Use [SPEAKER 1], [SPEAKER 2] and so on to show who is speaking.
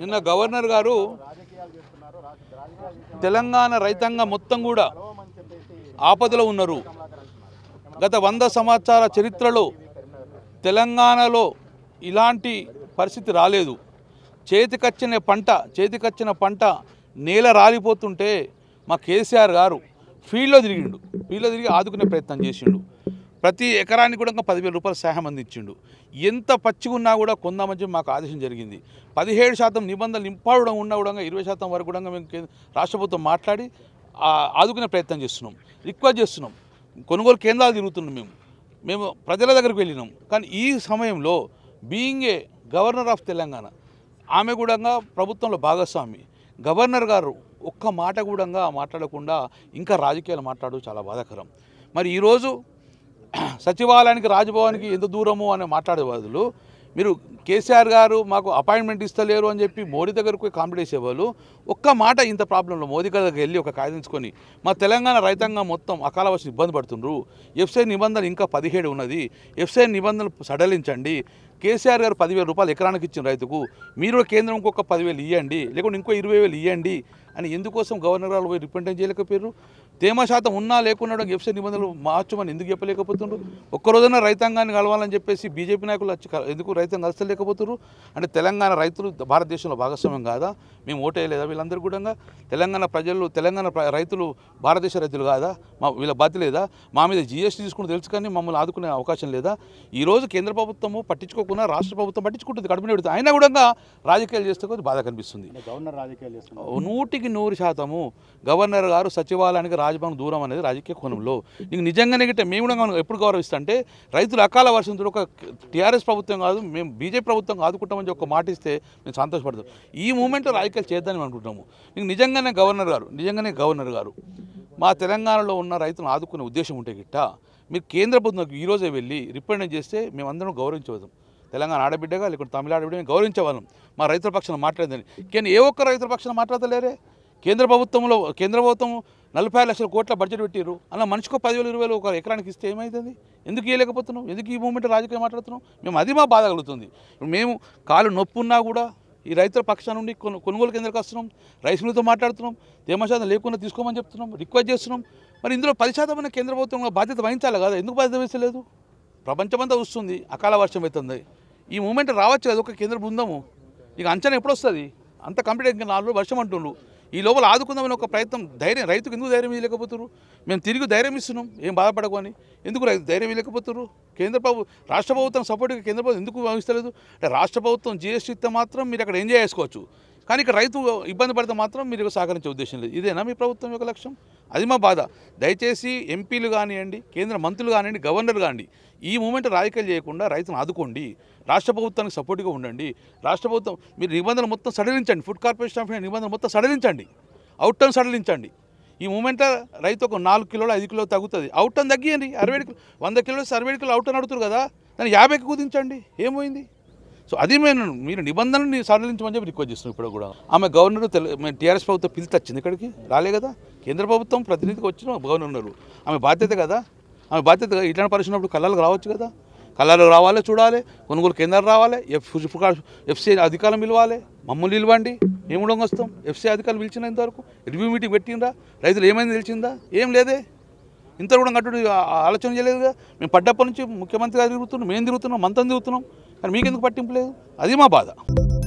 [SPEAKER 1] నిన్న గవర్నర్ గారు తెలంగాణ రైతాంగం మొత్తం కూడా ఆపదలో ఉన్నారు గత వంద సంవత్సరాల చరిత్రలో తెలంగాణలో ఇలాంటి పరిస్థితి రాలేదు చేతికచ్చిన పంట చేతికచ్చిన పంట నేల రాలిపోతుంటే మా కేసీఆర్ గారు ఫీల్డ్లో తిరిగిండు ఫీల్డ్లో తిరిగి ఆదుకునే ప్రయత్నం చేసిండు ప్రతి ఎకరానికి కూడా ఇంకా పదివేల రూపాయల సహాయం అందించిండు ఎంత పచ్చిగున్నా కూడా కొందామని మాకు ఆదేశం జరిగింది పదిహేడు శాతం నిబంధనలు నింపడం ఉన్నా కూడా ఇరవై శాతం వరకు కూడా మేము రాష్ట్ర ప్రభుత్వం మాట్లాడి ఆదుకునే ప్రయత్నం చేస్తున్నాం రిక్వెస్ట్ చేస్తున్నాం కొనుగోలు కేంద్రాలు తిరుగుతున్నాం మేము మేము ప్రజల దగ్గరికి వెళ్ళినాం కానీ ఈ సమయంలో being a governor of Telangana ఆమె కూడా ప్రభుత్వంలో భాగస్వామి గవర్నర్ గారు ఒక్క మాట కూడా మాట్లాడకుండా ఇంకా రాజకీయాలు మాట్లాడు చాలా బాధాకరం మరి ఈరోజు సచివాలయానికి రాజభవన్కి ఎంత దూరము అని మాట్లాడే బదులు మీరు కేసీఆర్ గారు మాకు అపాయింట్మెంట్ ఇస్తలేరు అని చెప్పి మోడీ దగ్గరకు కాంప్లీట్ చేసేవాళ్ళు ఒక్క మాట ఇంత ప్రాబ్లంలో మోదీ గారి దగ్గర వెళ్ళి ఒక కాయదించుకొని మా తెలంగాణ రైతాంగం మొత్తం అకాల వర్షం ఇబ్బంది పడుతుండ్రు ఎఫ్సిఐ నిబంధనలు ఇంకా పదిహేడు ఉన్నది ఎఫ్సిఐ నిబంధనలు సడలించండి కేసీఆర్ గారు పదివేల రూపాయలు ఎకరానికి ఇచ్చిన రైతుకు మీరు కేంద్రం ఇంకొక పదివేలు ఇవ్వండి లేకుంటే ఇంకో ఇరవై వేలు ఇవ్వండి అని ఎందుకోసం గవర్నర్ గారు పోయి రిప్రజెంట్ చేయలేకపోయారు తేమ శాతం ఉన్నా లేకున్నాడు ఎఫ్సీ నిబంధనలు మార్చమని ఎందుకు చెప్పలేకపోతున్నారు ఒక్కరోజైనా రైతాంగాన్ని కలవాలని చెప్పేసి బీజేపీ నాయకులు వచ్చి ఎందుకు రైతాంగం కలిసలేకపోతున్నారు అంటే తెలంగాణ రైతులు భారతదేశంలో భాగస్వామ్యం కాదా మేము ఓటేయలేదా వీళ్ళందరూ కూడా తెలంగాణ ప్రజలు తెలంగాణ రైతులు భారతదేశ రైతులు కాదా మా వీళ్ళ బాధ్యత లేదా మా మీద జీఎస్టీ తీసుకుని తెలుసు కానీ మమ్మల్ని ఆదుకునే అవకాశం లేదా ఈరోజు కేంద్ర ప్రభుత్వము పట్టించుకోకుండా రాష్ట్ర ప్రభుత్వం పట్టించుకుంటుంది కడుపు పెడుతుంది అయినా కూడా రాజకీయాలు చేస్తే కొద్ది బాధ కనిపిస్తుంది గవర్నర్ నూటికి నూరు శాతము గవర్నర్ గారు సచివాలయానికి రాజభవన్ దూరం అనేది రాజకీయ కోణంలో నీకు నిజంగానే గిట్టే మేము కూడా ఎప్పుడు గౌరవిస్తా అంటే రైతులు అకాల వర్షం ఒక టీఆర్ఎస్ ప్రభుత్వం కాదు మేము బీజేపీ ప్రభుత్వం ఆదుకుంటామని ఒక మాట ఇస్తే మేము సంతోషపడతాం ఈ మూమెంట్లో రాజకీయాలు చేద్దామని అనుకుంటున్నాము నీకు నిజంగానే గవర్నర్ గారు నిజంగానే గవర్నర్ గారు మా తెలంగాణలో ఉన్న రైతులను ఆదుకునే ఉద్దేశం ఉంటే గిట్ట మీరు కేంద్ర ప్రభుత్వం ఈరోజే వెళ్ళి రిప్రజెంట్ చేస్తే మేమందరం గౌరవించవద్దాం తెలంగాణ ఆడబిడ్డగా లేకుంటే తమిళ ఆడబిడ్డ గౌరవించేవాళ్ళం మా రైతుల పక్షాన మాట్లాడదని కానీ ఏ ఒక్క రైతుల పక్షాన మాట్లాడతలేరే కేంద్ర ప్రభుత్వంలో కేంద్ర ప్రభుత్వం నలభై లక్షల కోట్ల బడ్జెట్ పెట్టారు అలా మనిషికో పదివేలు ఇరవై వేలు ఒక ఎకరానికి ఇస్తే ఏమవుతుంది ఎందుకు ఇవ్వలేకపోతున్నాం ఎందుకు ఈ మూమెంట్ రాజకీయం మాట్లాడుతున్నాం మేము అది మా బాధ కలుగుతుంది మేము కాలు నొప్పి ఉన్నా కూడా ఈ రైతుల పక్షాన నుండి కొనుగోలు కేంద్రాలకు వస్తున్నాం రైస్ మిల్లుతో మాట్లాడుతున్నాం తేమ శాతం లేకుండా తీసుకోమని చెప్తున్నాం రిక్వెస్ట్ చేస్తున్నాం మరి ఇందులో పది శాతం కేంద్ర ప్రభుత్వం బాధ్యత వహించాలి కదా ఎందుకు బాధ్యత వహించలేదు ప్రపంచమంతా వస్తుంది అకాల వర్షం అవుతుంది ఈ మూమెంట్ రావచ్చు కదా ఒక కేంద్ర బృందము ఇక అంచనా ఎప్పుడు వస్తుంది అంత కంప్లీట్ ఇంకా నాలుగు వర్షం అంటుండ్రు ఈ లోపల ఆదుకుందామని ఒక ప్రయత్నం ధైర్యం రైతుకు ఎందుకు ధైర్యం ఇవ్వలేకపోతున్నారు మేము తిరిగి ధైర్యం ఇస్తున్నాం ఏం బాధపడకు అని ఎందుకు ధైర్యం ఇవ్వలేకపోతున్నారు కేంద్ర ప్రభు రాష్ట్ర ప్రభుత్వం సపోర్ట్గా కేంద్ర ప్రభుత్వం ఎందుకు భావిస్తలేదు అంటే రాష్ట్ర ప్రభుత్వం జీఎస్టీ ఇస్తే మాత్రం మీరు అక్కడ ఎంజాయ్ చేసుకోవచ్చు కానీ ఇక్కడ రైతు ఇబ్బంది పడితే మాత్రం మీరు సహకరించే ఉద్దేశం లేదు ఇదేనా మీ ప్రభుత్వం యొక్క లక్ష్యం అది మా బాధ దయచేసి ఎంపీలు కానివ్వండి కేంద్ర మంత్రులు కానివ్వండి గవర్నర్ కానివ్వండి ఈ మూమెంట్ రాజకీయాలు చేయకుండా రైతును ఆదుకోండి రాష్ట్ర ప్రభుత్వానికి సపోర్ట్గా ఉండండి రాష్ట్ర ప్రభుత్వం మీరు నిబంధనలు మొత్తం సడలించండి ఫుడ్ కార్పొరేషన్ ఆఫ్ ఇండియా నిబంధనలు మొత్తం సడలించండి అవుట్ టర్న్ సడలించండి ఈ మూమెంట్ రైతు ఒక నాలుగు కిలోలు ఐదు కిలో తగ్గుతుంది అవుట్ టర్న్ తగ్గియండి అరవై కిలో వంద కిలోలు అరవై కిలో అవుట్ టర్న్ అడుగుతారు కదా దాన్ని యాభైకి కుదించండి ఏమైంది సో అది మేము మీరు నిబంధనలు సడలించమని చెప్పి రిక్వెస్ట్ చేస్తున్నాం ఇప్పుడు కూడా ఆమె గవర్నర్ మేము టీఆర్ఎస్ ప్రభుత్వం పిలిచి వచ్చింది ఇక్కడికి రాలే కదా కేంద్ర ప్రభుత్వం ప్రతినిధికి వచ్చిన గవర్నర్ ఆమె బాధ్యత కదా ఆమె బాధ్యత ఇట్లాంటి పరిశ్రమప్పుడు కళ్ళకు రావచ్చు కదా కళలు రావాలి చూడాలి కొనుగోలు కేంద్రం రావాలి ఎఫ్ ఎఫ్సీ అధికారులు పిలవాలి మమ్మల్ని నిలవండి మేము కూడా వస్తాం ఎఫ్సీ అధికారులు పిలిచిన ఇంతవరకు రివ్యూ మీటింగ్ పెట్టిండ్రా రైతులు ఏమైంది తెలిసిందా ఏం లేదే ఇంత కూడా కట్టు ఆలోచన చేయలేదుగా మేము పడ్డప్పటి నుంచి ముఖ్యమంత్రి గారు తిరుగుతున్నాం మేము తిరుగుతున్నాం మంత్రం తిరుగుతున్నాం కానీ మీకెందుకు పట్టింపు లేదు అది మా బాధ